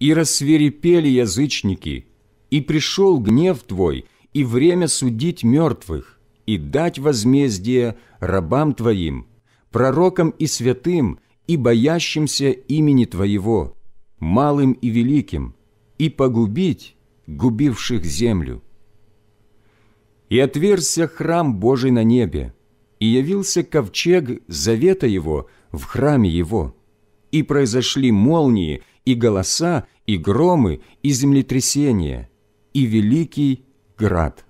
И рассверепели язычники, и пришел гнев Твой, и время судить мертвых, и дать возмездие рабам Твоим, пророкам и святым, и боящимся имени Твоего, малым и великим, и погубить губивших землю. И отверся храм Божий на небе, и явился ковчег завета его в храме его, и произошли молнии, и голоса, и громы, и землетрясения, и великий град.